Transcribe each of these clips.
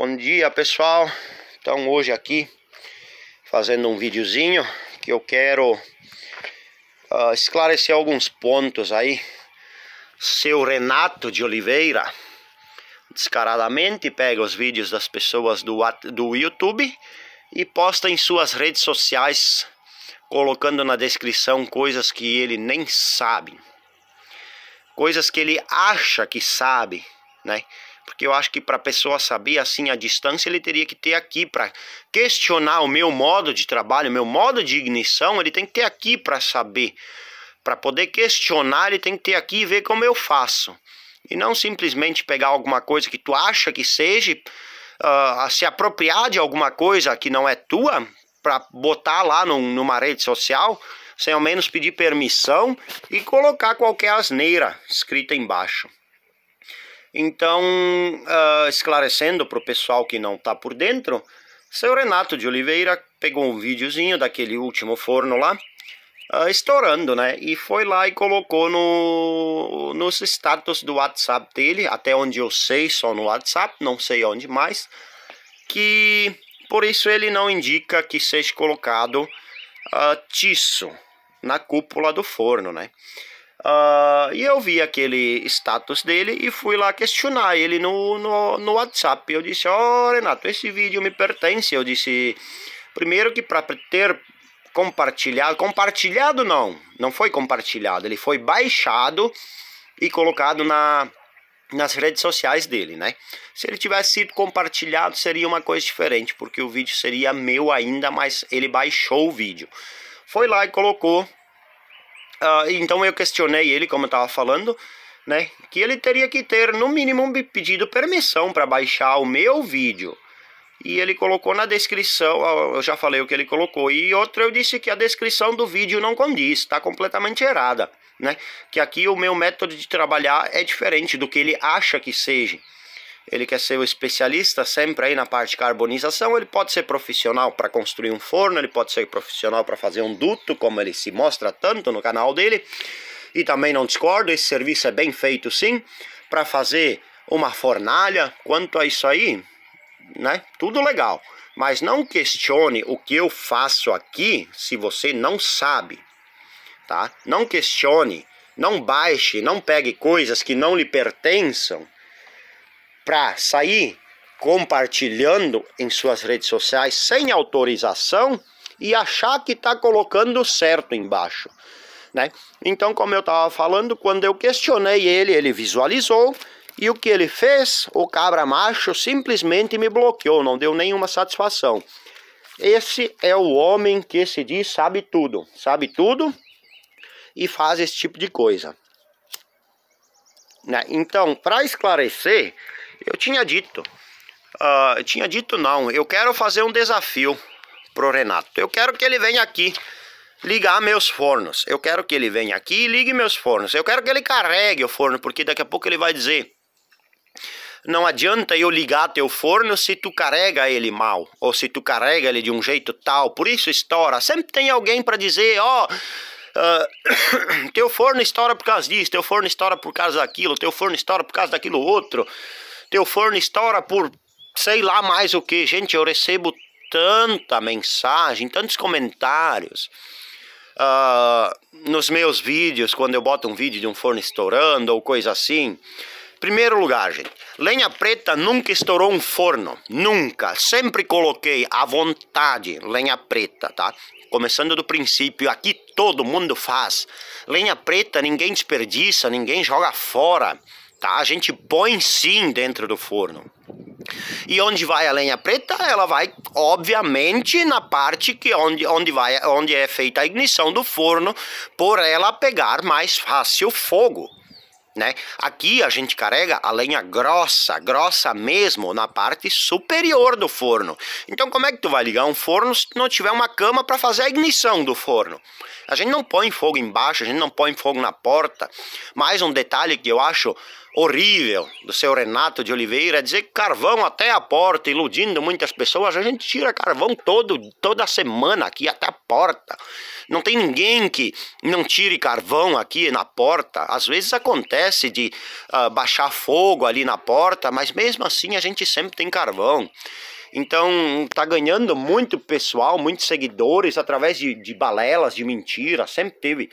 Bom dia pessoal, então hoje aqui fazendo um videozinho que eu quero uh, esclarecer alguns pontos aí. Seu Renato de Oliveira descaradamente pega os vídeos das pessoas do, do YouTube e posta em suas redes sociais colocando na descrição coisas que ele nem sabe, coisas que ele acha que sabe, né? porque eu acho que para a pessoa saber assim a distância, ele teria que ter aqui para questionar o meu modo de trabalho, o meu modo de ignição, ele tem que ter aqui para saber. Para poder questionar, ele tem que ter aqui e ver como eu faço. E não simplesmente pegar alguma coisa que tu acha que seja, uh, se apropriar de alguma coisa que não é tua, para botar lá no numa rede social, sem ao menos pedir permissão e colocar qualquer asneira escrita embaixo. Então, uh, esclarecendo para o pessoal que não está por dentro, seu Renato de Oliveira pegou um videozinho daquele último forno lá, uh, estourando, né? E foi lá e colocou no, nos status do WhatsApp dele, até onde eu sei, só no WhatsApp, não sei onde mais, que por isso ele não indica que seja colocado uh, tiço na cúpula do forno, né? Uh, e eu vi aquele status dele e fui lá questionar ele no, no, no WhatsApp. Eu disse: Ó, oh, Renato, esse vídeo me pertence. Eu disse: primeiro que para ter compartilhado, compartilhado não, não foi compartilhado, ele foi baixado e colocado na, nas redes sociais dele, né? Se ele tivesse sido compartilhado, seria uma coisa diferente, porque o vídeo seria meu ainda, mas ele baixou o vídeo. Foi lá e colocou Uh, então eu questionei ele, como eu estava falando, né, que ele teria que ter no mínimo pedido permissão para baixar o meu vídeo. E ele colocou na descrição, eu já falei o que ele colocou. E outro eu disse que a descrição do vídeo não condiz, está completamente errada, né? Que aqui o meu método de trabalhar é diferente do que ele acha que seja ele quer ser o especialista sempre aí na parte de carbonização, ele pode ser profissional para construir um forno, ele pode ser profissional para fazer um duto, como ele se mostra tanto no canal dele. E também não discordo, esse serviço é bem feito sim, para fazer uma fornalha, quanto a isso aí, né? Tudo legal. Mas não questione o que eu faço aqui se você não sabe, tá? Não questione, não baixe, não pegue coisas que não lhe pertençam para sair compartilhando em suas redes sociais sem autorização e achar que está colocando certo embaixo. Né? Então, como eu estava falando, quando eu questionei ele, ele visualizou e o que ele fez, o cabra macho simplesmente me bloqueou, não deu nenhuma satisfação. Esse é o homem que se diz sabe tudo, sabe tudo e faz esse tipo de coisa. Né? Então, para esclarecer, eu tinha dito. Uh, tinha dito não. Eu quero fazer um desafio pro Renato. Eu quero que ele venha aqui ligar meus fornos. Eu quero que ele venha aqui e ligue meus fornos. Eu quero que ele carregue o forno, porque daqui a pouco ele vai dizer. Não adianta eu ligar teu forno se tu carrega ele mal, ou se tu carrega ele de um jeito tal, por isso estoura. Sempre tem alguém para dizer, ó, oh, uh, teu forno estoura por causa disso, teu forno estoura por causa daquilo, teu forno estoura por causa daquilo outro teu forno estoura por sei lá mais o que. Gente, eu recebo tanta mensagem, tantos comentários. Uh, nos meus vídeos, quando eu boto um vídeo de um forno estourando ou coisa assim. Primeiro lugar, gente, lenha preta nunca estourou um forno, nunca. Sempre coloquei à vontade lenha preta, tá? Começando do princípio, aqui todo mundo faz. Lenha preta ninguém desperdiça, ninguém joga fora tá? A gente põe sim dentro do forno. E onde vai a lenha preta? Ela vai, obviamente, na parte que onde, onde, vai, onde é feita a ignição do forno, por ela pegar mais fácil fogo. Né? Aqui a gente carrega a lenha grossa, grossa mesmo, na parte superior do forno. Então como é que tu vai ligar um forno se não tiver uma cama para fazer a ignição do forno? A gente não põe fogo embaixo, a gente não põe fogo na porta. Mais um detalhe que eu acho horrível do seu Renato de Oliveira dizer que carvão até a porta, iludindo muitas pessoas. A gente tira carvão todo, toda semana aqui até a porta. Não tem ninguém que não tire carvão aqui na porta. Às vezes acontece de uh, baixar fogo ali na porta, mas mesmo assim a gente sempre tem carvão. Então tá ganhando muito pessoal, muitos seguidores através de, de balelas, de mentiras. Sempre teve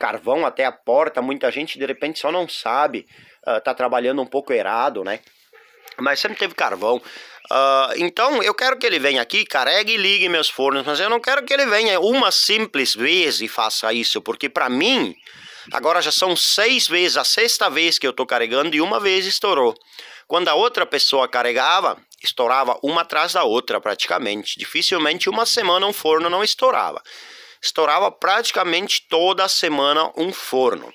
carvão até a porta, muita gente de repente só não sabe. Ah, tá trabalhando um pouco errado, né? Mas sempre teve carvão. Uh, então eu quero que ele venha aqui, carregue e ligue meus fornos, mas eu não quero que ele venha uma simples vez e faça isso, porque para mim agora já são seis vezes, a sexta vez que eu tô carregando e uma vez estourou. Quando a outra pessoa carregava, estourava uma atrás da outra praticamente. Dificilmente uma semana um forno não estourava. Estourava praticamente toda semana um forno.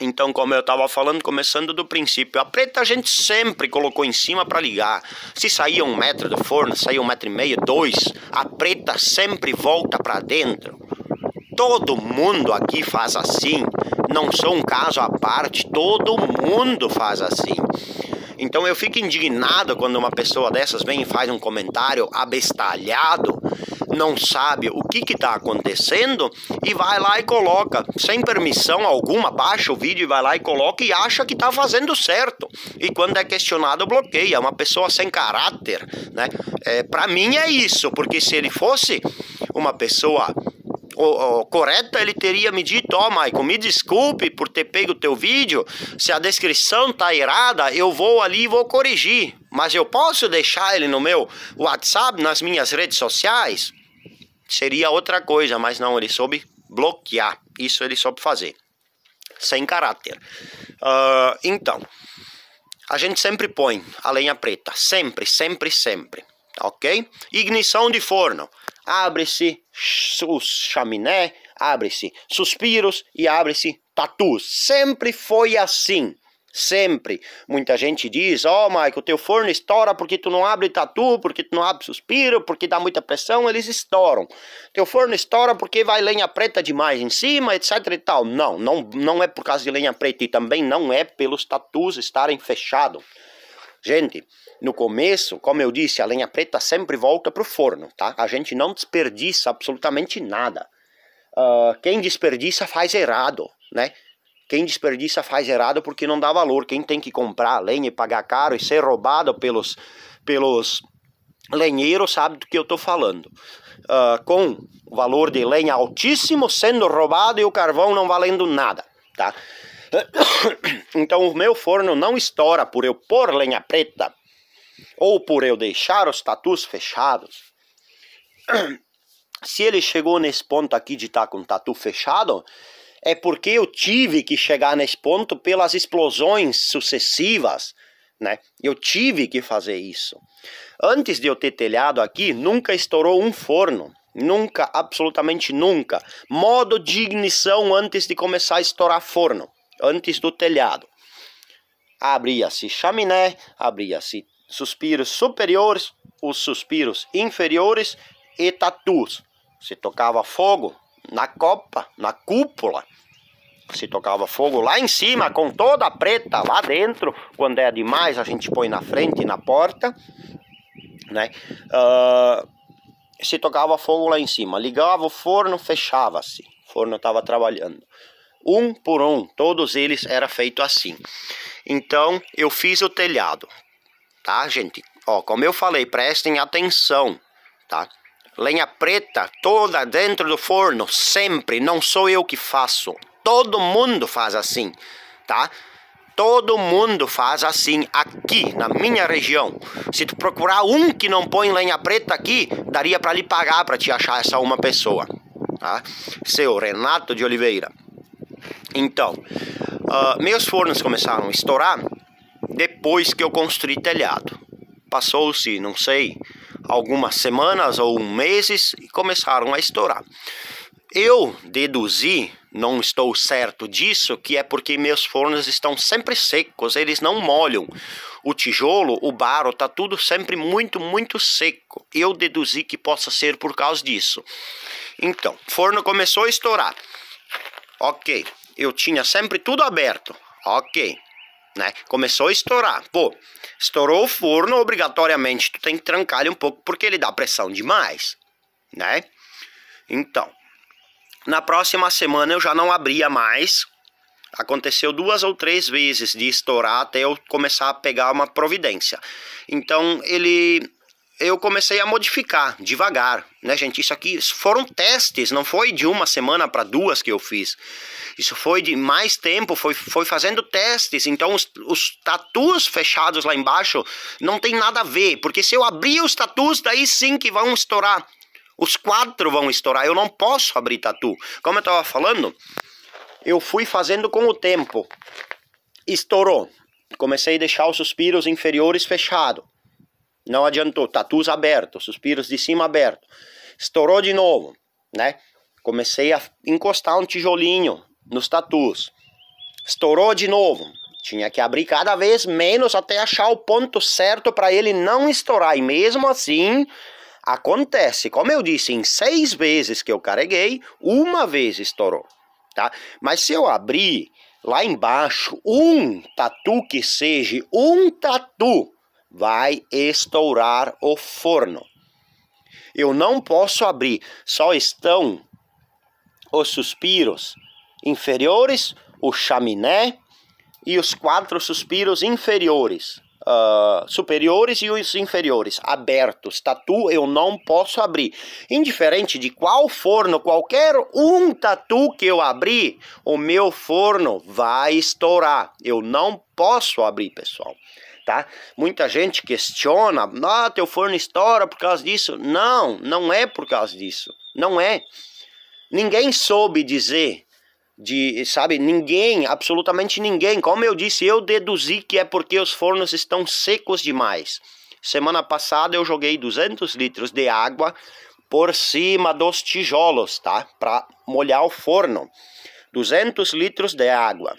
Então, como eu estava falando, começando do princípio, a preta a gente sempre colocou em cima para ligar. Se saía um metro do forno, saía um metro e meio, dois, a preta sempre volta para dentro. Todo mundo aqui faz assim, não sou um caso à parte, todo mundo faz assim. Então eu fico indignado quando uma pessoa dessas vem e faz um comentário abestalhado, não sabe o que está acontecendo e vai lá e coloca, sem permissão alguma, baixa o vídeo e vai lá e coloca e acha que está fazendo certo. E quando é questionado, bloqueia. É uma pessoa sem caráter, né? É, Para mim é isso, porque se ele fosse uma pessoa o, o, correta, é ele teria me dito: Ó, oh, me desculpe por ter pego o teu vídeo. Se a descrição tá errada, eu vou ali e vou corrigir. Mas eu posso deixar ele no meu WhatsApp, nas minhas redes sociais? Seria outra coisa, mas não, ele soube bloquear. Isso ele soube fazer. Sem caráter. Uh, então, a gente sempre põe a lenha preta. Sempre, sempre, sempre. Ok? Ignição de forno abre-se os chaminé, abre-se suspiros e abre-se tatus. Sempre foi assim. Sempre. Muita gente diz, ó oh, Michael, teu forno estoura porque tu não abre tatu, porque tu não abre suspiro, porque dá muita pressão, eles estouram. Teu forno estoura porque vai lenha preta demais em cima, etc e tal. Não, não, não é por causa de lenha preta e também não é pelos tatus estarem fechados. Gente, no começo, como eu disse, a lenha preta sempre volta para o forno, tá? A gente não desperdiça absolutamente nada. Uh, quem desperdiça faz errado, né? Quem desperdiça faz errado porque não dá valor. Quem tem que comprar lenha e pagar caro e ser roubado pelos, pelos lenheiros sabe do que eu estou falando. Uh, com valor de lenha altíssimo sendo roubado e o carvão não valendo nada, tá? Então o meu forno não estoura por eu pôr lenha preta ou por eu deixar os tatus fechados. Se ele chegou nesse ponto aqui de estar tá com o tatu fechado, é porque eu tive que chegar nesse ponto pelas explosões sucessivas, né? Eu tive que fazer isso. Antes de eu ter telhado aqui, nunca estourou um forno. Nunca, absolutamente nunca. Modo de ignição antes de começar a estourar forno, antes do telhado. Abria-se chaminé, abria-se suspiros superiores, os suspiros inferiores e tatus. Se tocava fogo na copa, na cúpula. Se tocava fogo lá em cima, com toda a preta lá dentro. Quando é demais, a gente põe na frente e na porta. Né? Uh, se tocava fogo lá em cima. Ligava o forno, fechava-se. O forno estava trabalhando. Um por um, todos eles era feito assim. Então eu fiz o telhado tá, gente? Ó, como eu falei, prestem atenção, tá? Lenha preta toda dentro do forno, sempre, não sou eu que faço. Todo mundo faz assim, tá? Todo mundo faz assim aqui na minha região. Se tu procurar um que não põe lenha preta aqui, daria para lhe pagar para te achar essa uma pessoa. Tá? Seu Renato de Oliveira. Então, uh, meus fornos começaram a estourar depois que eu construí telhado. Passou-se, não sei, algumas semanas ou meses e começaram a estourar. Eu deduzi, não estou certo disso, que é porque meus fornos estão sempre secos, eles não molham. O tijolo, o barro, está tudo sempre muito, muito seco. Eu deduzi que possa ser por causa disso. Então, forno começou a estourar. Ok, eu tinha sempre tudo aberto. Ok, né? Começou a estourar. Pô, estourou o forno, obrigatoriamente tu tem que trancar ele um pouco porque ele dá pressão demais, né? Então, na próxima semana eu já não abria mais. Aconteceu duas ou três vezes de estourar até eu começar a pegar uma providência. Então, ele eu comecei a modificar devagar, né, gente? Isso aqui foram testes, não foi de uma semana para duas que eu fiz. Isso foi de mais tempo, foi, foi fazendo testes. Então, os, os tatus fechados lá embaixo não tem nada a ver, porque se eu abrir os tatus, daí sim que vão estourar. Os quatro vão estourar. Eu não posso abrir tatu. Como eu estava falando, eu fui fazendo com o tempo. Estourou. Comecei a deixar os suspiros inferiores fechados não adiantou. Tatus aberto, suspiros de cima aberto. Estourou de novo, né? Comecei a encostar um tijolinho nos tatus. Estourou de novo. Tinha que abrir cada vez menos até achar o ponto certo para ele não estourar. E mesmo assim, acontece. Como eu disse, em seis vezes que eu carreguei, uma vez estourou. Tá? Mas se eu abrir lá embaixo um tatu que seja um tatu vai estourar o forno. Eu não posso abrir, só estão os suspiros inferiores, o chaminé e os quatro suspiros inferiores, uh, superiores e os inferiores, abertos. Tatu eu não posso abrir. Indiferente de qual forno, qualquer um tatu que eu abrir, o meu forno vai estourar. Eu não posso abrir, pessoal tá? Muita gente questiona, ah, teu forno estoura por causa disso. Não, não é por causa disso, não é. Ninguém soube dizer, de, sabe, ninguém, absolutamente ninguém. Como eu disse, eu deduzi que é porque os fornos estão secos demais. Semana passada eu joguei 200 litros de água por cima dos tijolos, tá? Para molhar o forno. 200 litros de água.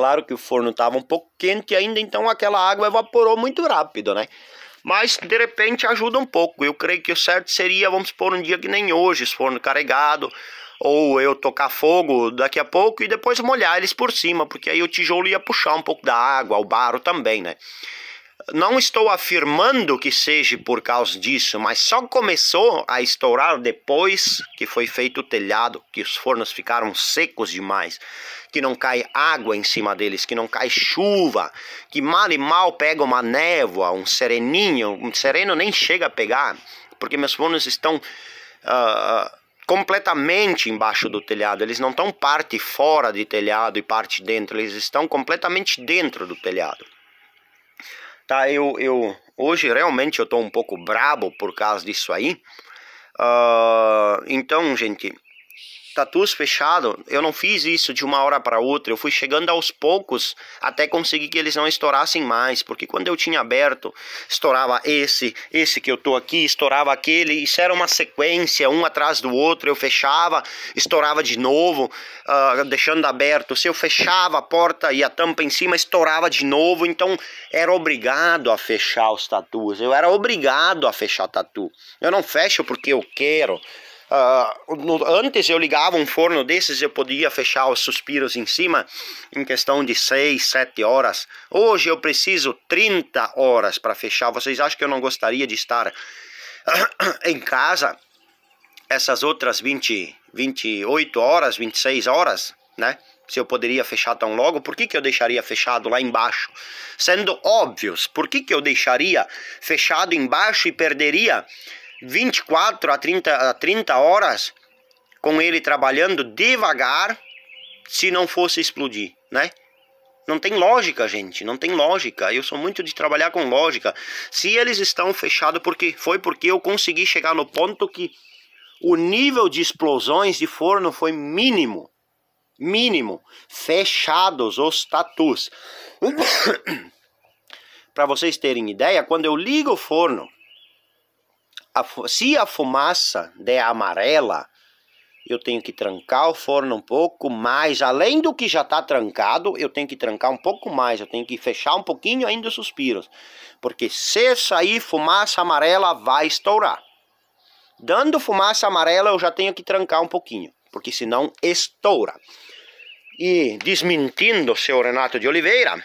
Claro que o forno estava um pouco quente ainda, então aquela água evaporou muito rápido, né? Mas de repente ajuda um pouco. Eu creio que o certo seria, vamos supor, um dia que nem hoje, forno carregado, ou eu tocar fogo daqui a pouco e depois molhar eles por cima, porque aí o tijolo ia puxar um pouco da água, o barro também, né? não estou afirmando que seja por causa disso, mas só começou a estourar depois que foi feito o telhado, que os fornos ficaram secos demais, que não cai água em cima deles, que não cai chuva, que mal e mal pega uma névoa, um sereninho, um sereno nem chega a pegar, porque meus fornos estão uh, completamente embaixo do telhado, eles não estão parte fora de telhado e parte dentro, eles estão completamente dentro do telhado. Tá, eu, eu hoje realmente eu tô um pouco brabo por causa disso aí. Uh, então, gente, tatus fechado, eu não fiz isso de uma hora para outra, eu fui chegando aos poucos até conseguir que eles não estourassem mais, porque quando eu tinha aberto, estourava esse, esse que eu tô aqui, estourava aquele, isso era uma sequência, um atrás do outro, eu fechava, estourava de novo, uh, deixando aberto, se eu fechava a porta e a tampa em cima, estourava de novo, então era obrigado a fechar os tatus, eu era obrigado a fechar tatu, eu não fecho porque eu quero, Uh, no, antes eu ligava um forno desses, eu podia fechar os suspiros em cima em questão de 6, 7 horas. Hoje eu preciso 30 horas para fechar. Vocês acham que eu não gostaria de estar ah, em casa essas outras 20, 28 horas, 26 horas, né? se eu poderia fechar tão logo, por que, que eu deixaria fechado lá embaixo? Sendo óbvios, por que, que eu deixaria fechado embaixo e perderia 24 a 30, a 30 horas com ele trabalhando devagar se não fosse explodir, né? Não tem lógica, gente, não tem lógica. Eu sou muito de trabalhar com lógica. Se eles estão fechados, porque foi porque eu consegui chegar no ponto que o nível de explosões de forno foi mínimo. Mínimo. Fechados os tatus. Para vocês terem ideia, quando eu ligo o forno a, se a fumaça der amarela, eu tenho que trancar o forno um pouco mais, além do que já está trancado, eu tenho que trancar um pouco mais, eu tenho que fechar um pouquinho ainda os suspiros, porque se sair fumaça amarela vai estourar. Dando fumaça amarela eu já tenho que trancar um pouquinho, porque senão estoura. E desmentindo o seu Renato de Oliveira,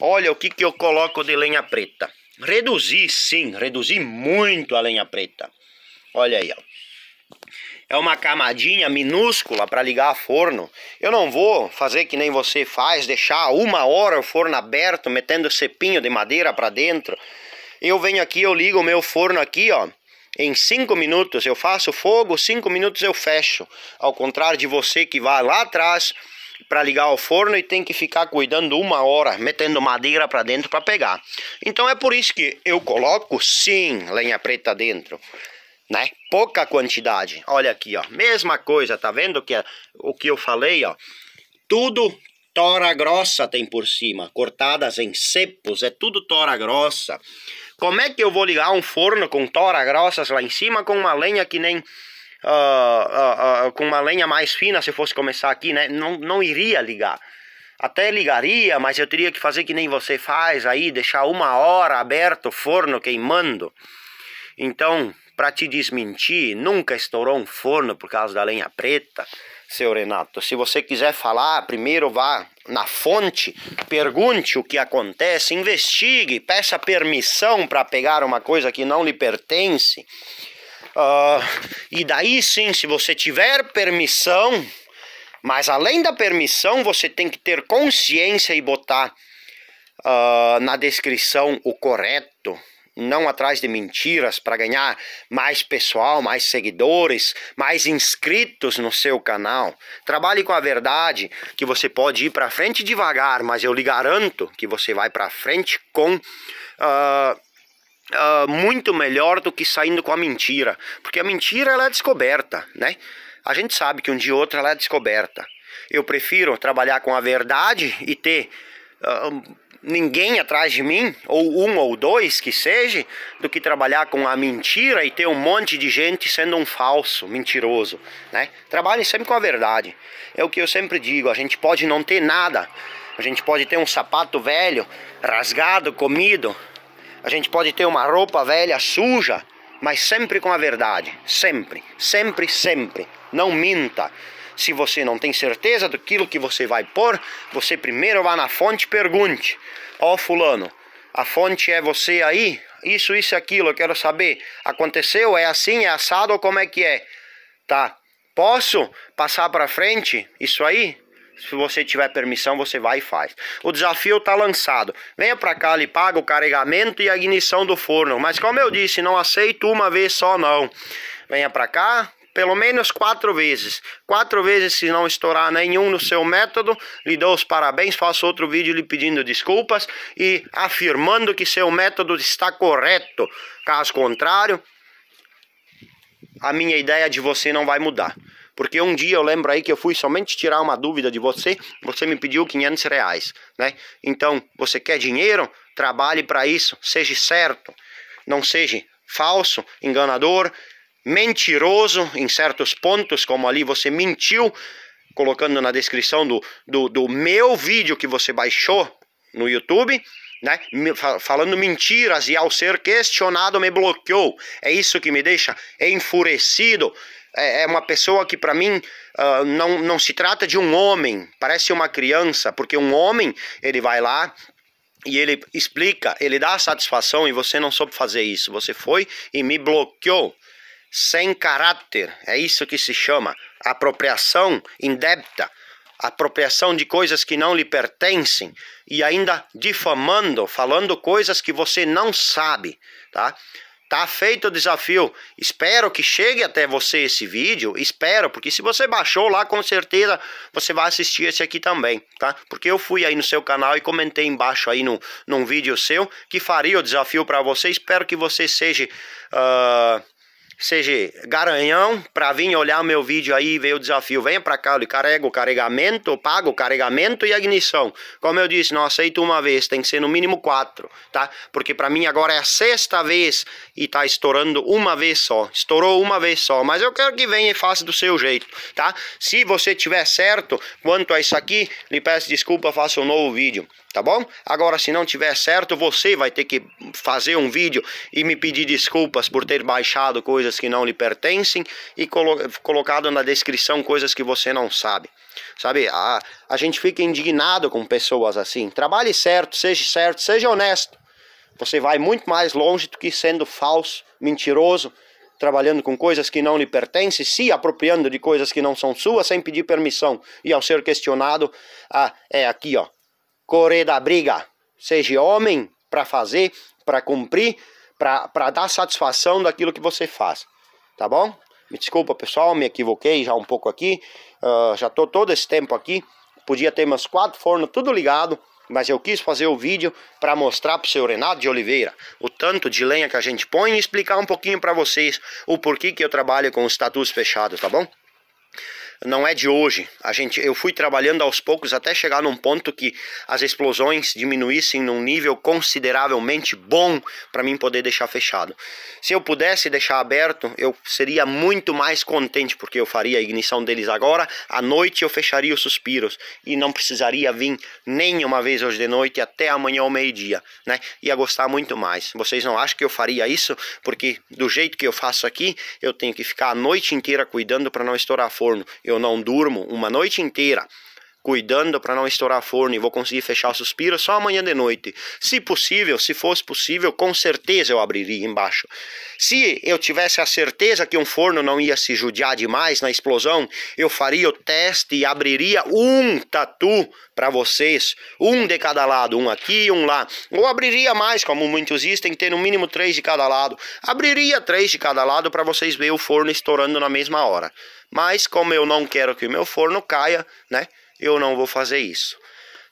olha o que, que eu coloco de lenha preta. Reduzir, sim, reduzir muito a lenha preta. Olha aí, ó. É uma camadinha minúscula para ligar a forno. Eu não vou fazer que nem você faz, deixar uma hora o forno aberto, metendo cepinho de madeira para dentro. Eu venho aqui, eu ligo o meu forno aqui, ó. Em 5 minutos eu faço fogo, 5 minutos eu fecho. Ao contrário de você que vai lá atrás para ligar o forno e tem que ficar cuidando uma hora, metendo madeira para dentro para pegar. Então é por isso que eu coloco sim lenha preta dentro, né? Pouca quantidade. Olha aqui, ó, mesma coisa, tá vendo que é o que eu falei, ó? Tudo tora grossa tem por cima, cortadas em cepos, é tudo tora grossa. Como é que eu vou ligar um forno com tora grossas lá em cima com uma lenha que nem uh, uh, com uma lenha mais fina, se fosse começar aqui, né? Não, não iria ligar. Até ligaria, mas eu teria que fazer que nem você faz aí, deixar uma hora aberto o forno queimando. Então, para te desmentir, nunca estourou um forno por causa da lenha preta, seu Renato. Se você quiser falar, primeiro vá na fonte, pergunte o que acontece, investigue, peça permissão para pegar uma coisa que não lhe pertence. Uh, e daí sim, se você tiver permissão, mas além da permissão, você tem que ter consciência e botar uh, na descrição o correto. Não atrás de mentiras para ganhar mais pessoal, mais seguidores, mais inscritos no seu canal. Trabalhe com a verdade, que você pode ir para frente devagar, mas eu lhe garanto que você vai para frente com uh, uh, muito melhor do que saindo com a mentira, porque a mentira ela é descoberta, né? A gente sabe que um dia ou outro ela é descoberta. Eu prefiro trabalhar com a verdade e ter uh, ninguém atrás de mim, ou um ou dois que seja, do que trabalhar com a mentira e ter um monte de gente sendo um falso, mentiroso. Né? Trabalhe sempre com a verdade. É o que eu sempre digo: a gente pode não ter nada, a gente pode ter um sapato velho, rasgado, comido, a gente pode ter uma roupa velha, suja, mas sempre com a verdade. Sempre, sempre, sempre. Não minta. Se você não tem certeza daquilo que você vai pôr, você primeiro vá na fonte e pergunte. Ó oh, fulano, a fonte é você aí? Isso, isso, aquilo, eu quero saber. Aconteceu? É assim? É assado? Ou como é que é? Tá. Posso passar para frente isso aí? Se você tiver permissão, você vai e faz. O desafio está lançado. Venha para cá, e paga o carregamento e a ignição do forno. Mas como eu disse, não aceito uma vez só não. Venha para cá, pelo menos quatro vezes. Quatro vezes, se não estourar nenhum no seu método, lhe dou os parabéns, faço outro vídeo lhe pedindo desculpas e afirmando que seu método está correto. Caso contrário, a minha ideia de você não vai mudar. Porque um dia eu lembro aí que eu fui somente tirar uma dúvida de você, você me pediu 500 reais, né? Então, você quer dinheiro? Trabalhe para isso, seja certo, não seja falso, enganador, mentiroso em certos pontos, como ali você mentiu, colocando na descrição do, do, do meu vídeo que você baixou no YouTube, né? Falando mentiras e ao ser questionado me bloqueou. É isso que me deixa enfurecido. É, é uma pessoa que para mim uh, não, não se trata de um homem, parece uma criança, porque um homem ele vai lá e ele explica, ele dá a satisfação e você não soube fazer isso, você foi e me bloqueou sem caráter, é isso que se chama apropriação indébita, apropriação de coisas que não lhe pertencem e ainda difamando, falando coisas que você não sabe, tá? Tá feito o desafio. Espero que chegue até você esse vídeo. Espero, porque se você baixou lá, com certeza você vai assistir esse aqui também, tá? Porque eu fui aí no seu canal e comentei embaixo aí no, num vídeo seu que faria o desafio para você. Espero que você seja... Uh CG Garanhão, para vir olhar meu vídeo aí e ver o desafio. Venha para cá, ele carrego o carregamento, paga o carregamento e a ignição. Como eu disse, não aceito uma vez, tem que ser no mínimo quatro, tá? Porque para mim agora é a sexta vez e tá estourando uma vez só. Estourou uma vez só, mas eu quero que venha e faça do seu jeito, tá? Se você tiver certo quanto a isso aqui, lhe peço desculpa, faça um novo vídeo tá bom? Agora, se não tiver certo, você vai ter que fazer um vídeo e me pedir desculpas por ter baixado coisa coisas que não lhe pertencem e colo colocado na descrição coisas que você não sabe. Sabe, a, a gente fica indignado com pessoas assim. Trabalhe certo, seja certo, seja honesto. Você vai muito mais longe do que sendo falso, mentiroso, trabalhando com coisas que não lhe pertencem, se apropriando de coisas que não são suas sem pedir permissão. E ao ser questionado, ah, é aqui, ó. Correr da briga. Seja homem para fazer, para cumprir para dar satisfação daquilo que você faz, tá bom? Me desculpa, pessoal, me equivoquei já um pouco aqui. Uh, já tô todo esse tempo aqui. Podia ter umas quatro fornos tudo ligado, mas eu quis fazer o vídeo para mostrar para o seu Renato de Oliveira o tanto de lenha que a gente põe e explicar um pouquinho para vocês o porquê que eu trabalho com os tatus fechados, tá bom? não é de hoje. A gente, eu fui trabalhando aos poucos até chegar num ponto que as explosões diminuíssem num nível consideravelmente bom para mim poder deixar fechado. Se eu pudesse deixar aberto, eu seria muito mais contente porque eu faria a ignição deles agora. À noite eu fecharia os suspiros e não precisaria vir nem uma vez hoje de noite até amanhã ao meio-dia, né? Ia gostar muito mais. Vocês não acham que eu faria isso? Porque do jeito que eu faço aqui, eu tenho que ficar a noite inteira cuidando para não estourar forno eu não durmo uma noite inteira cuidando para não estourar forno e vou conseguir fechar o suspiro só amanhã de noite. Se possível, se fosse possível, com certeza eu abriria embaixo. Se eu tivesse a certeza que um forno não ia se judiar demais na explosão, eu faria o teste e abriria um tatu para vocês, um de cada lado, um aqui e um lá. Ou abriria mais, como muitos dizem, ter no mínimo três de cada lado. Abriria três de cada lado para vocês verem o forno estourando na mesma hora. Mas como eu não quero que o meu forno caia, né? eu não vou fazer isso.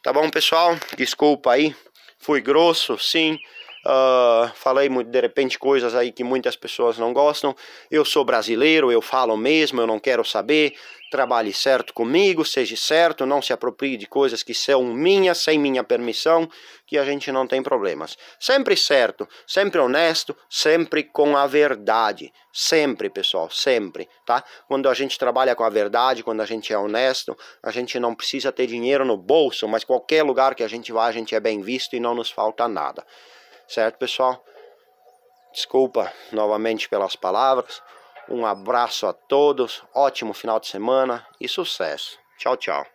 Tá bom, pessoal? Desculpa aí. Fui grosso, sim. Uh, falei muito, de repente coisas aí que muitas pessoas não gostam. Eu sou brasileiro, eu falo mesmo, eu não quero saber. Trabalhe certo comigo, seja certo, não se aproprie de coisas que são minhas, sem minha permissão, que a gente não tem problemas. Sempre certo, sempre honesto, sempre com a verdade. Sempre, pessoal, sempre, tá? Quando a gente trabalha com a verdade, quando a gente é honesto, a gente não precisa ter dinheiro no bolso, mas qualquer lugar que a gente vá, a gente é bem visto e não nos falta nada. Certo, pessoal? Desculpa novamente pelas palavras. Um abraço a todos, ótimo final de semana e sucesso. Tchau, tchau.